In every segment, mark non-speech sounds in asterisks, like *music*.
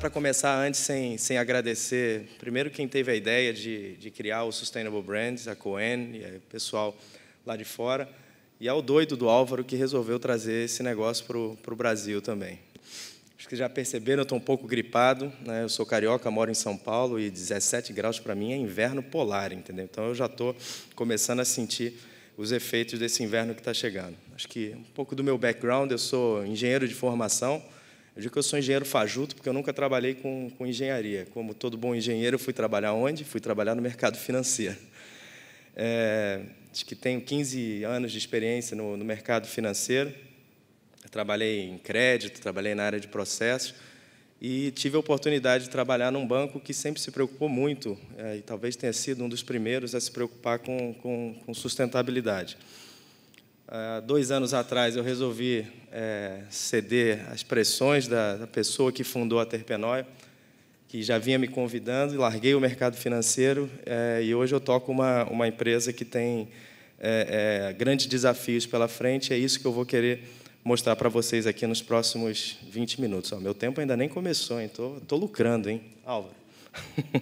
para começar antes sem, sem agradecer, primeiro, quem teve a ideia de, de criar o Sustainable Brands, a Coen, e o pessoal lá de fora, e ao doido do Álvaro que resolveu trazer esse negócio para o Brasil também. Acho que já perceberam, eu estou um pouco gripado. Né? Eu sou carioca, moro em São Paulo e 17 graus para mim é inverno polar, entendeu? Então eu já estou começando a sentir os efeitos desse inverno que está chegando. Acho que um pouco do meu background, eu sou engenheiro de formação, eu digo que eu sou engenheiro fajuto porque eu nunca trabalhei com, com engenharia. Como todo bom engenheiro, eu fui trabalhar onde? Fui trabalhar no mercado financeiro. É, acho que tenho 15 anos de experiência no, no mercado financeiro. Eu trabalhei em crédito, trabalhei na área de processos e tive a oportunidade de trabalhar num banco que sempre se preocupou muito, é, e talvez tenha sido um dos primeiros a se preocupar com, com, com sustentabilidade. Ah, dois anos atrás eu resolvi é, ceder às pressões da, da, pessoa que fundou a Terpenóia, que já vinha me convidando, e larguei o mercado financeiro é, e hoje eu toco uma, uma empresa que tem é, grandes desafios pela frente. É isso que eu vou querer mostrar para vocês aqui nos próximos 20 minutos. Ó, meu tempo ainda nem começou, estou Tô, tô lucrando, hein, Álvaro? *laughs*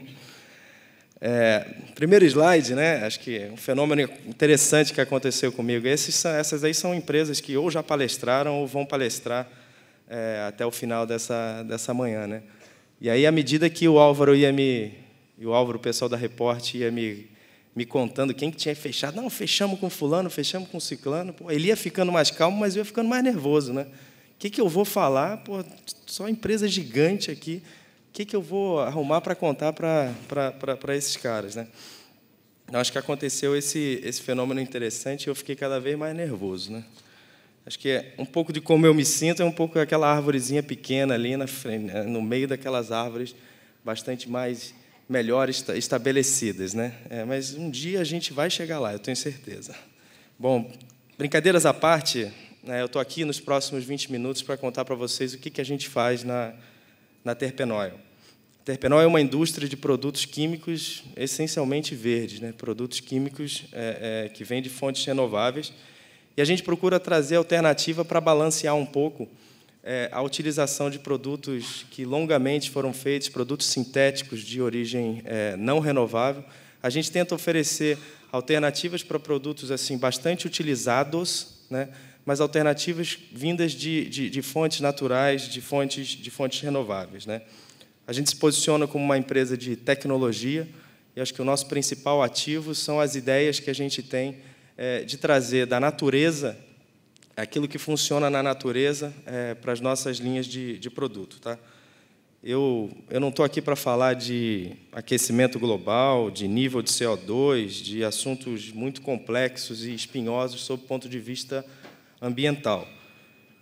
É, primeiro slide, né? Acho que é um fenômeno interessante que aconteceu comigo. Esses, essas aí são empresas que ou já palestraram ou vão palestrar é, até o final dessa, dessa manhã, né? E aí, à medida que o Álvaro ia me. E o Álvaro, o pessoal da Report, ia me, me contando quem que tinha fechado. Não, fechamos com Fulano, fechamos com Ciclano. Pô, ele ia ficando mais calmo, mas eu ia ficando mais nervoso, né? O que, que eu vou falar? Pô, só empresa gigante aqui que, que eu vou arrumar para contar para esses caras, né? Eu acho que aconteceu esse, esse fenômeno interessante e eu fiquei cada vez mais nervoso, né? Acho que é um pouco de como eu me sinto, é um pouco aquela árvorezinha pequena ali na frente, né? no meio daquelas árvores bastante mais melhor estabelecidas, né? É, mas um dia a gente vai chegar lá, eu tenho certeza. Bom, brincadeiras à parte, né, eu estou aqui nos próximos 20 minutos para contar para vocês o que, que a gente faz na, na Terpenoil. Terpenol é uma indústria de produtos químicos essencialmente verdes, né? produtos químicos é, é, que vêm de fontes renováveis. E a gente procura trazer alternativa para balancear um pouco é, a utilização de produtos que longamente foram feitos, produtos sintéticos de origem é, não renovável. A gente tenta oferecer alternativas para produtos assim bastante utilizados, né? mas alternativas vindas de, de, de fontes naturais, de fontes, de fontes renováveis. Né? A gente se posiciona como uma empresa de tecnologia e acho que o nosso principal ativo são as ideias que a gente tem é, de trazer da natureza aquilo que funciona na natureza é, para as nossas linhas de, de produto. Tá? Eu, eu não estou aqui para falar de aquecimento global, de nível de CO2, de assuntos muito complexos e espinhosos sob o ponto de vista ambiental.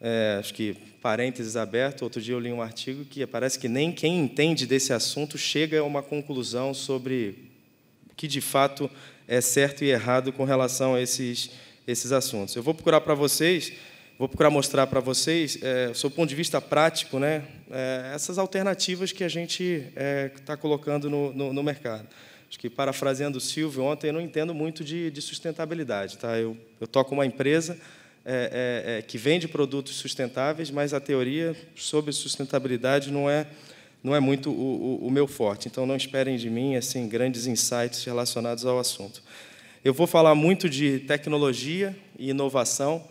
É, acho que parênteses aberto, outro dia eu li um artigo que parece que nem quem entende desse assunto chega a uma conclusão sobre o que de fato é certo e errado com relação a esses, esses assuntos. Eu vou procurar para vocês, vou procurar mostrar para vocês, é, sob o ponto de vista prático, né, é, essas alternativas que a gente está é, tá colocando no, no, no, mercado. Acho que, parafraseando o Silvio ontem, eu não entendo muito de, de sustentabilidade. Tá? Eu, eu toco uma empresa, é, é, é, que vende produtos sustentáveis, mas a teoria sobre sustentabilidade não é não é muito o, o, o meu forte. Então não esperem de mim assim grandes insights relacionados ao assunto. Eu vou falar muito de tecnologia e inovação,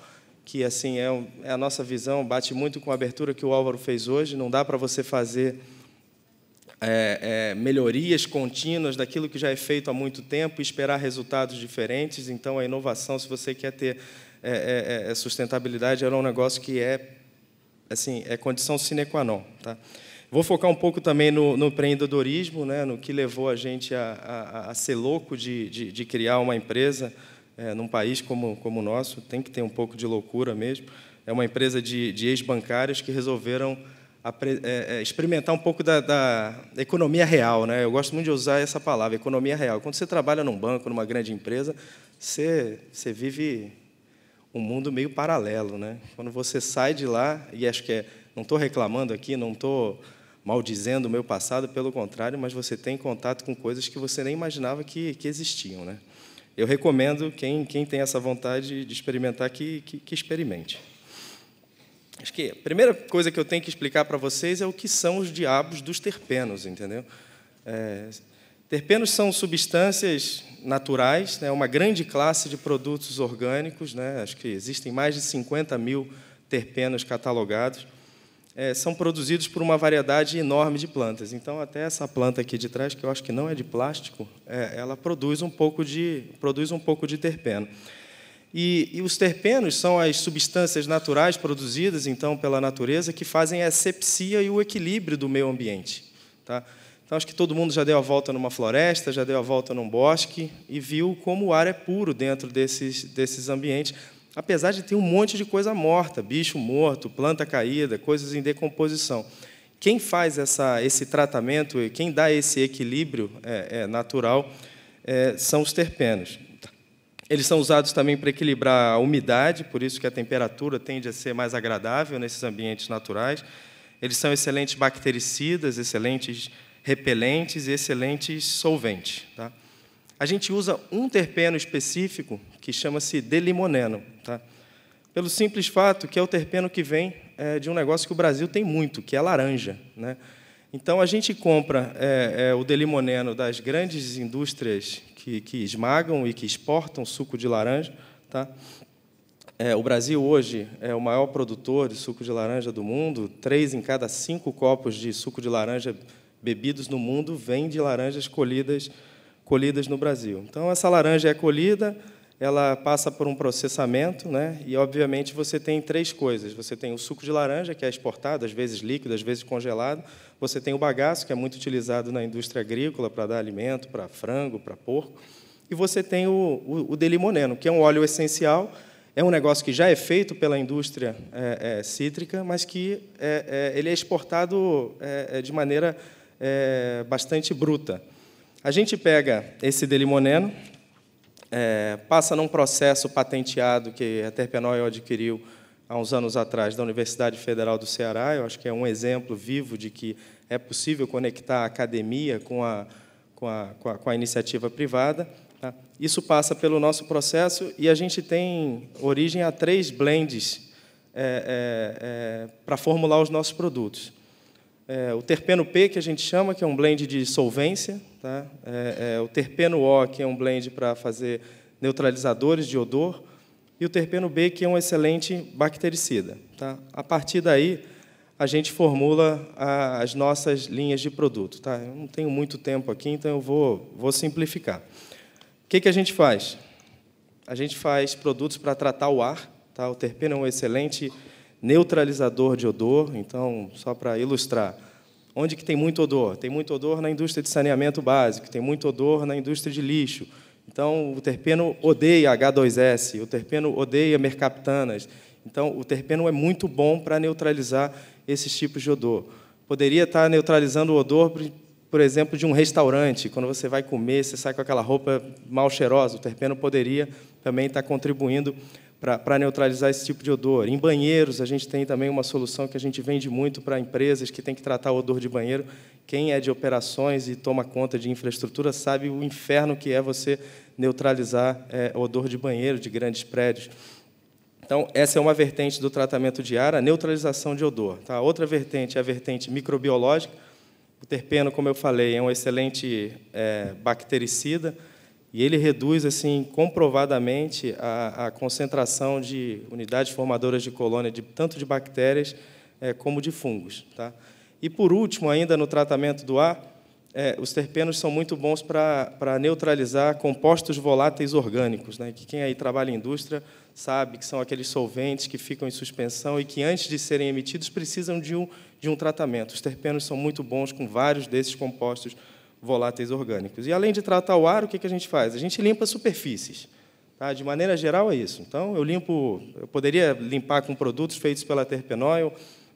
que assim é, um, é, a nossa visão, bate muito com a abertura que o Álvaro fez hoje. Não dá para você fazer é, é, melhorias contínuas daquilo que já é feito há muito tempo e esperar resultados diferentes. Então, a inovação, se você quer ter é é, é, é, sustentabilidade era um negócio que é, assim, é condição sine qua non. Tá? Vou focar um pouco também no, no empreendedorismo, né, no que levou a gente a, a, a ser louco de, de, de, criar uma empresa é, num país como, como o nosso. Tem que ter um pouco de loucura mesmo. É uma empresa de, de ex-bancários que resolveram é, experimentar um pouco da, da, economia real. Né? Eu gosto muito de usar essa palavra, economia real. Quando você trabalha num banco, numa grande empresa, você, você vive um mundo meio paralelo, né? Quando você sai de lá, e acho que é, não estou reclamando aqui, não estou maldizendo o meu passado, pelo contrário, mas você tem contato com coisas que você nem imaginava que, que existiam, né? Eu recomendo quem, quem tem essa vontade de experimentar que, que, que experimente. Acho que a primeira coisa que eu tenho que explicar para vocês é o que são os diabos dos terpenos, entendeu? É, Terpenos são substâncias naturais, né, uma grande classe de produtos orgânicos, né, acho que existem mais de 50 mil terpenos catalogados, é, são produzidos por uma variedade enorme de plantas. Então, até essa planta aqui de trás, que eu acho que não é de plástico, é, ela produz um pouco de, produz um pouco de terpeno. E, e, os terpenos são as substâncias naturais produzidas, então, pela natureza, que fazem a asepsia e o equilíbrio do meio ambiente. Tá? Então, acho que todo mundo já deu a volta numa floresta, já deu a volta num bosque e viu como o ar é puro dentro desses, desses ambientes, apesar de ter um monte de coisa morta, bicho morto, planta caída, coisas em decomposição. Quem faz essa, esse tratamento quem dá esse equilíbrio é, é, natural é, são os terpenos. Eles são usados também para equilibrar a umidade, por isso que a temperatura tende a ser mais agradável nesses ambientes naturais. Eles são excelentes bactericidas, excelentes repelentes e excelente solvente. Tá? A gente usa um terpeno específico que chama-se delimoneno, tá? pelo simples fato que é o terpeno que vem é, de um negócio que o Brasil tem muito, que é laranja. Né? Então, a gente compra é, é, o delimoneno das grandes indústrias que, que, esmagam e que exportam suco de laranja. Tá? É, o Brasil, hoje, é o maior produtor de suco de laranja do mundo. Três em cada cinco copos de suco de laranja bebidos no mundo vêm de laranjas colhidas, colhidas no Brasil. Então, essa laranja é colhida, ela passa por um processamento, né? e, obviamente, você tem três coisas. Você tem o suco de laranja, que é exportado, às vezes líquido, às vezes congelado. Você tem o bagaço, que é muito utilizado na indústria agrícola para dar alimento, para frango, para porco. E você tem o, o, o delimoneno, que é um óleo essencial é um negócio que já é feito pela indústria é, é, cítrica, mas que é, é ele é exportado é, é, de maneira é, bastante bruta. A gente pega esse delimoneno, é, passa num processo patenteado que a Terpenoio adquiriu há uns anos atrás da Universidade Federal do Ceará. Eu acho que é um exemplo vivo de que é possível conectar a academia com a, com a, com a, com a iniciativa privada. Tá? Isso passa pelo nosso processo e a gente tem origem a três blends é, é, é para formular os nossos produtos é, o terpeno P, que a gente chama, que é um blend de solvência, tá? É, é o terpeno O, que é um blend para fazer neutralizadores de odor, e o terpeno B, que é um excelente bactericida. Tá? A partir daí, a gente formula a, as nossas linhas de produto. Tá? Eu não tenho muito tempo aqui, então eu vou, vou simplificar. O que, que a gente faz? A gente faz produtos para tratar o ar. Tá? O terpeno é um excelente neutralizador de odor. Então, só para ilustrar, onde que tem muito odor? Tem muito odor na indústria de saneamento básico, tem muito odor na indústria de lixo. Então, o terpeno odeia H2S, o terpeno odeia mercaptanas. Então, o terpeno é muito bom para neutralizar esses tipos de odor. Poderia estar tá neutralizando o odor, por exemplo, de um restaurante. Quando você vai comer, você sai com aquela roupa mal cheirosa. O terpeno poderia também estar tá contribuindo para neutralizar esse tipo de odor. Em banheiros, a gente tem também uma solução que a gente vende muito para empresas que tem que tratar o odor de banheiro. Quem é de operações e toma conta de infraestrutura sabe o inferno que é você neutralizar é, odor de banheiro de grandes prédios. Então, essa é uma vertente do tratamento de ar, a neutralização de odor. Tá? Outra vertente é a vertente microbiológica. O terpeno, como eu falei, é um excelente é, bactericida e ele reduz, assim, comprovadamente, a, a concentração de unidades formadoras de colônia, de, tanto de bactérias é, como de fungos. Tá? E, por último, ainda no tratamento do ar, é, os terpenos são muito bons para neutralizar compostos voláteis orgânicos, né? que quem aí trabalha em indústria sabe que são aqueles solventes que ficam em suspensão e que, antes de serem emitidos, precisam de um, de um tratamento. Os terpenos são muito bons com vários desses compostos voláteis voláteis orgânicos. E além de tratar o ar, o que a gente faz? A gente limpa superfícies. Tá? De maneira geral é isso. Então eu limpo, eu poderia limpar com produtos feitos pela Terpenoil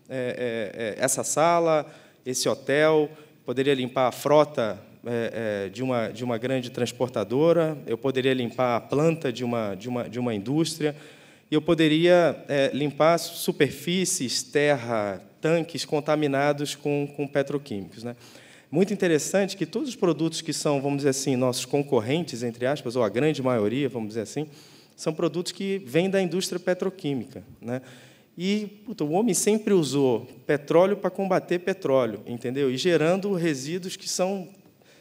é, é, é essa sala, esse hotel, poderia limpar a frota é, é, de, uma, de uma grande transportadora, eu poderia limpar a planta de uma, de uma, de uma indústria, e eu poderia é, limpar superfícies, terra, tanques contaminados com, com petroquímicos. Né? muito interessante que todos os produtos que são, vamos dizer assim, nossos concorrentes, entre aspas, ou a grande maioria, vamos dizer assim, são produtos que vêm da indústria petroquímica. Né? E puto, o homem sempre usou petróleo para combater petróleo, entendeu? E gerando resíduos que são,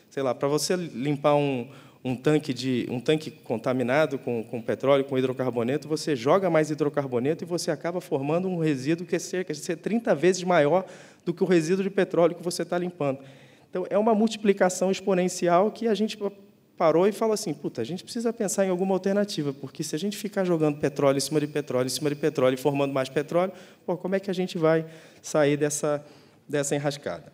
sei lá, para você limpar um, um tanque de um tanque contaminado com, com petróleo, com hidrocarboneto, você joga mais hidrocarboneto e você acaba formando um resíduo que é cerca de ser 30 vezes maior do que o resíduo de petróleo que você está limpando. Então, é uma multiplicação exponencial que a gente parou e falou assim: puta, a gente precisa pensar em alguma alternativa, porque se a gente ficar jogando petróleo em cima de petróleo, em cima de petróleo, formando mais petróleo, pô, como é que a gente vai sair dessa, dessa enrascada?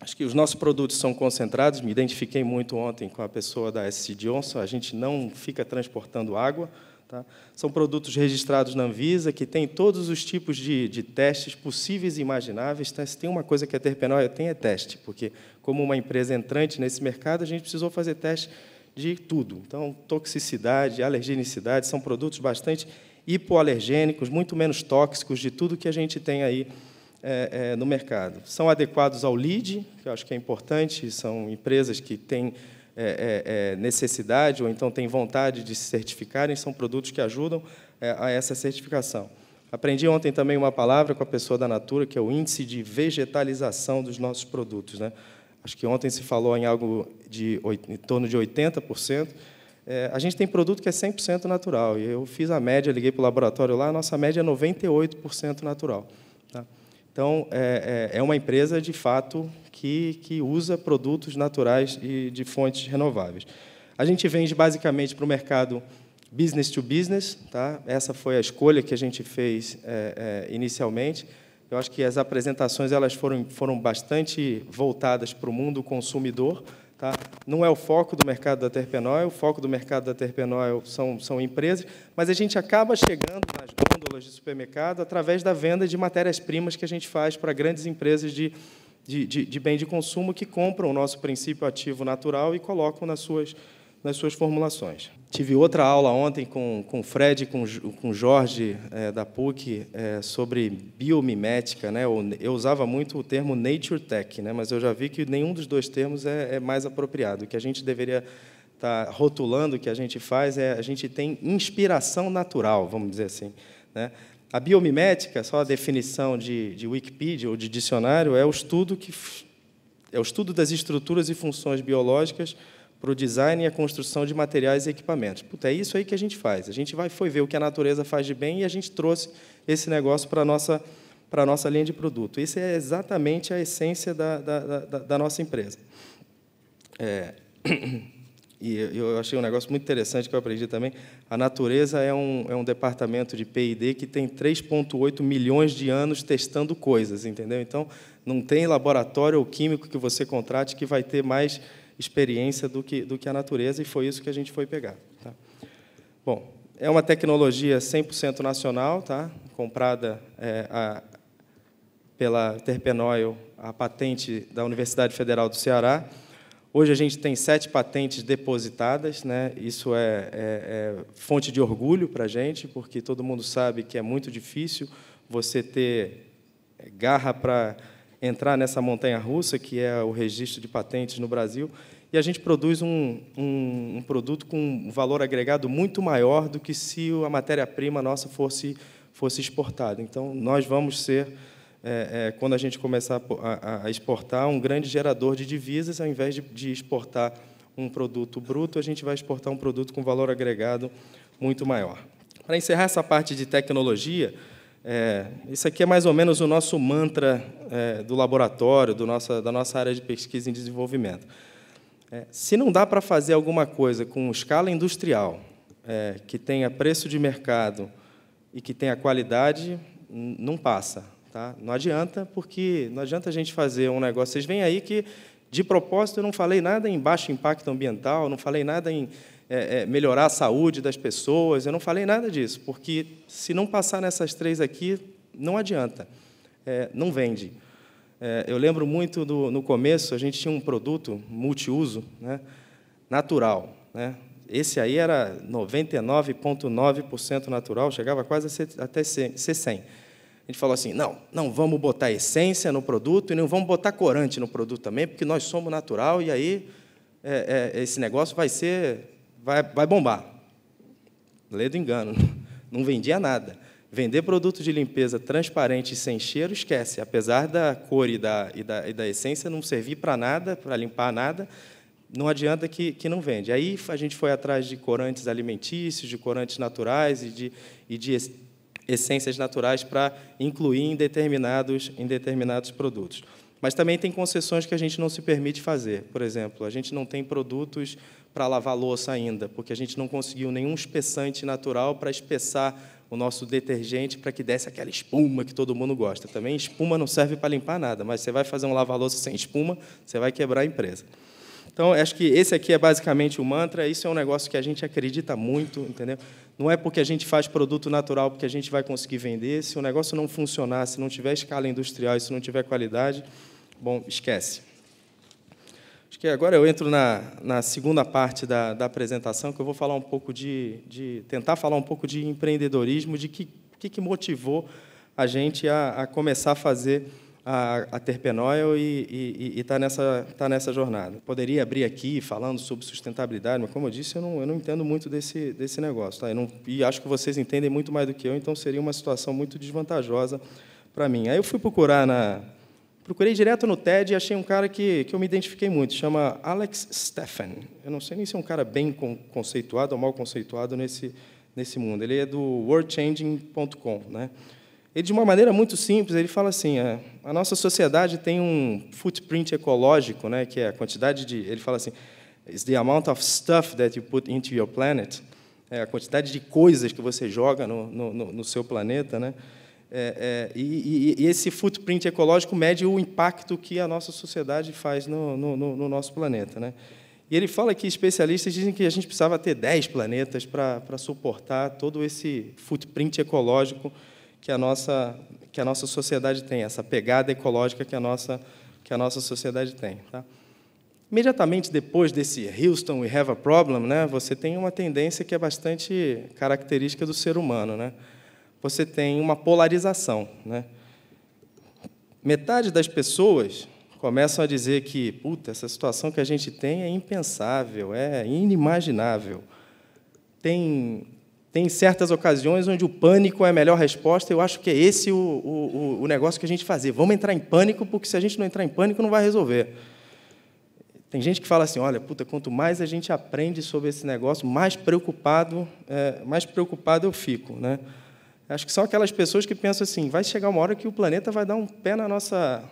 Acho que os nossos produtos são concentrados. Me identifiquei muito ontem com a pessoa da SC Johnson. A gente não fica transportando água, Tá? São produtos registrados na Anvisa, que tem todos os tipos de, de testes possíveis e imagináveis. Tá? Se tem uma coisa que a é Terpenoia tem, é teste, porque, como uma empresa entrante nesse mercado, a gente precisou fazer teste de tudo. Então, toxicidade, alergenicidade, são produtos bastante hipoalergênicos, muito menos tóxicos de tudo que a gente tem aí é, é, no mercado. São adequados ao LID, que eu acho que é importante, são empresas que têm é, é, é, necessidade ou então têm vontade de se certificarem, são produtos que ajudam é, a essa certificação. Aprendi ontem também uma palavra com a pessoa da Natura, que é o índice de vegetalização dos nossos produtos. Né? Acho que ontem se falou em algo de em torno de 80%. É, a gente tem produto que é 100% natural. E eu fiz a média, liguei para o laboratório lá, a nossa média é 98% natural. Então, é, é, é uma empresa, de fato, que, que usa produtos naturais e de fontes renováveis. A gente vende basicamente para o mercado business to business, tá? Essa foi a escolha que a gente fez é, é, inicialmente. Eu acho que as apresentações elas foram foram bastante voltadas para o mundo consumidor, tá? Não é o foco do mercado da Terpenoil, o foco do mercado da Terpenoil são são empresas, mas a gente acaba chegando nas de supermercado através da venda de matérias-primas que a gente faz para grandes empresas de, de, de, de, bem de consumo que compram o nosso princípio ativo natural e colocam nas suas, nas suas formulações. Tive outra aula ontem com, com o Fred e com, com o Jorge é, da PUC é, sobre biomimética. Né? Eu usava muito o termo nature tech, né? mas eu já vi que nenhum dos dois termos é, é mais apropriado. O que a gente deveria tá rotulando o que a gente faz é a gente tem inspiração natural, vamos dizer assim. Né? A biomimética, só a definição de, de Wikipedia ou de dicionário, é o estudo que é o estudo das estruturas e funções biológicas para o design e a construção de materiais e equipamentos. Puta, é isso aí que a gente faz. A gente vai, foi ver o que a natureza faz de bem e a gente trouxe esse negócio para a nossa, para a nossa linha de produto. Isso é exatamente a essência da, da, da, da nossa empresa. É... *clears throat* e eu achei um negócio muito interessante que eu aprendi também. A natureza é um, é um departamento de PD que tem 3,8 milhões de anos testando coisas, entendeu? Então, não tem laboratório ou químico que você contrate que vai ter mais experiência do que, do que a natureza, e foi isso que a gente foi pegar. Tá? Bom, é uma tecnologia 100% nacional, tá? comprada é, a, pela Terpenoil, a patente da Universidade Federal do Ceará. Hoje a gente tem sete patentes depositadas, né? isso é, é, é fonte de orgulho para a gente, porque todo mundo sabe que é muito difícil você ter garra para entrar nessa montanha russa, que é o registro de patentes no Brasil, e a gente produz um, um, um produto com um valor agregado muito maior do que se a matéria-prima nossa fosse, fosse exportada. Então, nós vamos ser é, é, quando a gente começar a, a, exportar, um grande gerador de divisas, ao invés de, de exportar um produto bruto, a gente vai exportar um produto com valor agregado muito maior. Para encerrar essa parte de tecnologia, é, isso aqui é mais ou menos o nosso mantra é, do laboratório, do nossa, da nossa área de pesquisa e desenvolvimento. É, se não dá para fazer alguma coisa com escala industrial, é, que tenha preço de mercado e que tenha qualidade, não passa. Tá? Não adianta, porque não adianta a gente fazer um negócio. Vocês veem aí que, de propósito, eu não falei nada em baixo impacto ambiental, não falei nada em é, é, melhorar a saúde das pessoas, eu não falei nada disso, porque se não passar nessas três aqui, não adianta, é, não vende. É, eu lembro muito do, no começo, a gente tinha um produto multiuso, né, natural. Né? Esse aí era 99,9% natural, chegava quase a ser, até ser, ser 100% a gente falou assim: não, não vamos botar essência no produto e não vamos botar corante no produto também, porque nós somos natural e aí é, é, esse negócio vai ser. vai, vai bombar. Lê do engano, *laughs* não vendia nada. Vender produto de limpeza transparente e sem cheiro, esquece. Apesar da cor e da, e da, e da essência não servir para nada, para limpar nada, não adianta que, que não vende. Aí a gente foi atrás de corantes alimentícios, de corantes naturais e de, e de essências naturais para incluir em determinados, em determinados produtos. Mas também tem concessões que a gente não se permite fazer. Por exemplo, a gente não tem produtos para lavar louça ainda, porque a gente não conseguiu nenhum espessante natural para espessar o nosso detergente para que desse aquela espuma que todo mundo gosta. Também espuma não serve para limpar nada, mas você vai fazer um lava-louça sem espuma, você vai quebrar a empresa. Então, acho que esse aqui é basicamente o mantra. Isso é um negócio que a gente acredita muito, entendeu? Não é porque a gente faz produto natural porque a gente vai conseguir vender. Se o negócio não funcionar, se não tiver escala industrial, se não tiver qualidade, bom, esquece. Acho que agora eu entro na, na segunda parte da, da apresentação, que eu vou falar um pouco de, de tentar falar um pouco de empreendedorismo, de que que, motivou a gente a, a começar a fazer a, a Terpenoil e está nessa, tá nessa jornada. Poderia abrir aqui falando sobre sustentabilidade, mas, como eu disse, eu não, eu não entendo muito desse, desse negócio. Tá? Não, e acho que vocês entendem muito mais do que eu, então seria uma situação muito desvantajosa para mim. Aí eu fui procurar na... Procurei direto no TED e achei um cara que, que eu me identifiquei muito, chama Alex Stephan Eu não sei nem se é um cara bem conceituado ou mal conceituado nesse, nesse mundo. Ele é do worldchanging.com, né? Ele, de uma maneira muito simples, ele fala assim: a, é, a nossa sociedade tem um footprint ecológico, né, que é a quantidade de. Ele fala assim: it's the amount of stuff that you put into your planet, é a quantidade de coisas que você joga no, no, no seu planeta, né? É, é, e, e, esse footprint ecológico mede o impacto que a nossa sociedade faz no, no, no, nosso planeta. Né? E ele fala que especialistas dizem que a gente precisava ter 10 planetas para suportar todo esse footprint ecológico que a nossa, que a nossa sociedade tem, essa pegada ecológica que a nossa, que a nossa sociedade tem. Tá? Imediatamente depois desse Houston, we have a problem, né, você tem uma tendência que é bastante característica do ser humano. Né? Você tem uma polarização. Né? Metade das pessoas começam a dizer que, puta, essa situação que a gente tem é impensável, é inimaginável. Tem tem certas ocasiões onde o pânico é a melhor resposta. Eu acho que é esse o, o, o negócio que a gente fazer. Vamos entrar em pânico, porque se a gente não entrar em pânico, não vai resolver. Tem gente que fala assim, olha, puta, quanto mais a gente aprende sobre esse negócio, mais preocupado, é, mais preocupado eu fico, né? Acho que são aquelas pessoas que pensam assim, vai chegar uma hora que o planeta vai dar um pé na nossa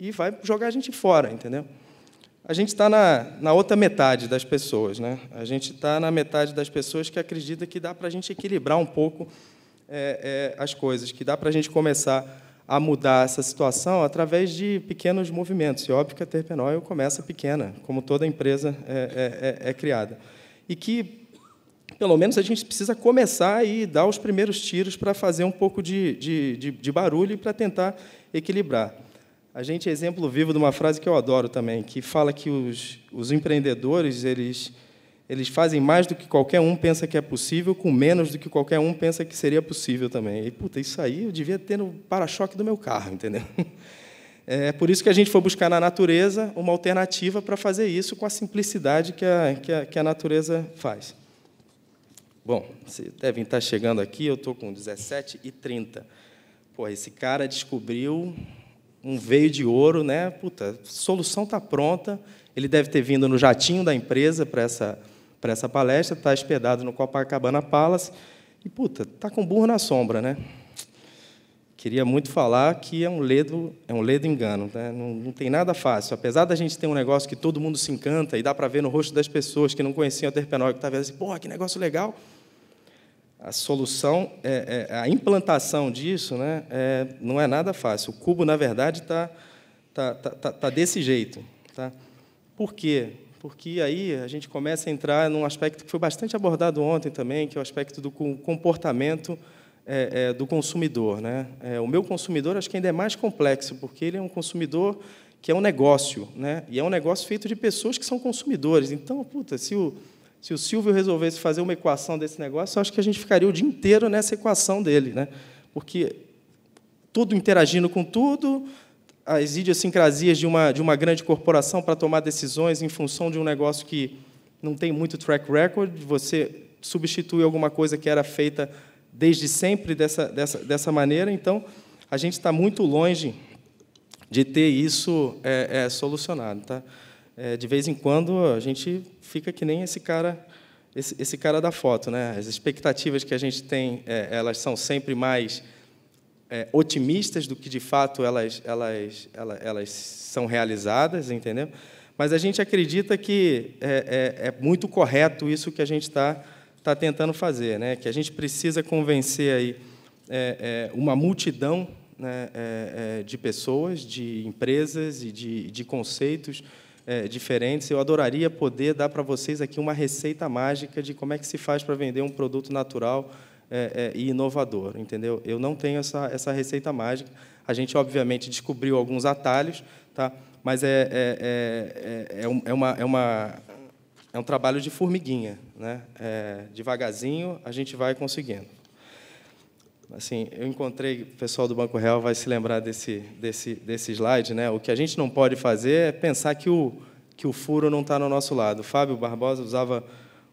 e vai jogar a gente fora, entendeu? A gente está na, na outra metade das pessoas, né? A gente está na metade das pessoas que acredita que dá para a gente equilibrar um pouco é, é, as coisas, que dá para a gente começar a mudar essa situação através de pequenos movimentos. E óbvio que a Terpenoil começa pequena, como toda empresa é, é, é, é, criada. E que, pelo menos, a gente precisa começar e dar os primeiros tiros para fazer um pouco de, de, de, de barulho e para tentar equilibrar. A gente é exemplo vivo de uma frase que eu adoro também, que fala que os, os empreendedores eles, eles fazem mais do que qualquer um pensa que é possível, com menos do que qualquer um pensa que seria possível também. E, puta, isso aí eu devia ter no para-choque do meu carro, entendeu? *laughs* É por isso que a gente foi buscar na natureza uma alternativa para fazer isso com a simplicidade que a, que a, que a natureza faz. Bom, vocês devem estar tá chegando aqui, eu estou com 17 e 30. Pô, esse cara descobriu um veio de ouro, né? Puta, solução está pronta. Ele deve ter vindo no jatinho da empresa para essa, essa palestra, está hospedado no Copacabana Palace. E, puta, tá com burro na sombra, né? Queria muito falar que é um ledo, é um ledo engano, né? não, não tem nada fácil. Apesar da gente ter um negócio que todo mundo se encanta e dá para ver no rosto das pessoas que não conheciam a Terpenol, que tá estavam assim, porra, que negócio legal a solução, é, é, a implantação disso né, é, não é nada fácil. O cubo, na verdade, está tá, tá, tá, tá, desse jeito. Tá? Por quê? Porque aí a gente começa a entrar num aspecto que foi bastante abordado ontem também, que é o aspecto do comportamento é, é, do consumidor. Né? É, o meu consumidor, acho que ainda é mais complexo, porque ele é um consumidor que é um negócio, né? e é um negócio feito de pessoas que são consumidores. Então, puta, se o se o Silvio resolvesse fazer uma equação desse negócio, eu acho que a gente ficaria o dia inteiro nessa equação dele, né? porque tudo interagindo com tudo, as idiosincrasias de uma, de uma grande corporação para tomar decisões em função de um negócio que não tem muito track record, você substitui alguma coisa que era feita desde sempre dessa, dessa, dessa maneira, então a gente está muito longe de ter isso é, é, solucionado. Tá? é, de vez em quando a gente fica que nem esse cara, esse, esse cara da foto, né? As expectativas que a gente tem, é, elas são sempre mais é, otimistas do que de fato elas, elas, elas, elas, são realizadas, entendeu? Mas a gente acredita que é, é, é muito correto isso que a gente está tá tentando fazer, né? Que a gente precisa convencer aí é, é, uma multidão né, de pessoas, de empresas e de, de conceitos é, diferentes. Eu adoraria poder dar para vocês aqui uma receita mágica de como é que se faz para vender um produto natural é, é, e inovador, entendeu? Eu não tenho essa, essa receita mágica. A gente, obviamente, descobriu alguns atalhos, tá? mas é, é, é, é, uma, é, uma, é um trabalho de formiguinha. Né? É, devagarzinho, a gente vai conseguindo assim, eu encontrei, o pessoal do Banco Real vai se lembrar desse, desse, desse slide, né? O que a gente não pode fazer é pensar que o, que o furo não está no nosso lado. O Fábio Barbosa usava,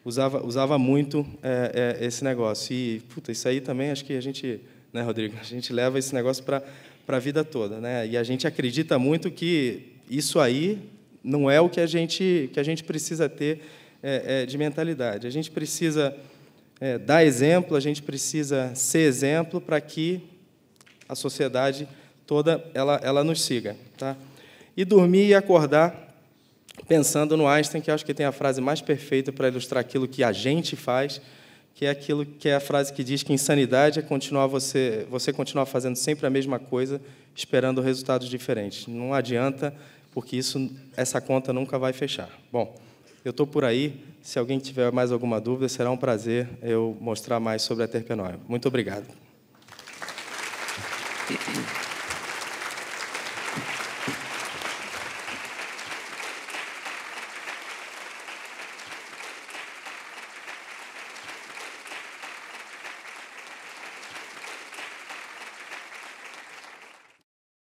usava, usava muito é, é, esse negócio. E, puta, isso aí também acho que a gente, né, Rodrigo? A gente leva esse negócio para a vida toda, né? E a gente acredita muito que isso aí não é o que a gente, que a gente precisa ter é, é de mentalidade. A gente precisa é, dar exemplo, a gente precisa ser exemplo para que a sociedade toda ela, ela nos siga. Tá? E dormir e acordar pensando no Einstein, que acho que tem a frase mais perfeita para ilustrar aquilo que a gente faz, que é aquilo que é a frase que diz que insanidade é continuar você você continuar fazendo sempre a mesma coisa, esperando resultados diferentes. Não adianta, porque isso essa conta nunca vai fechar. Bom, eu estou por aí. Se alguém tiver mais alguma dúvida, será um prazer eu mostrar mais sobre a terpenóide. Muito obrigado.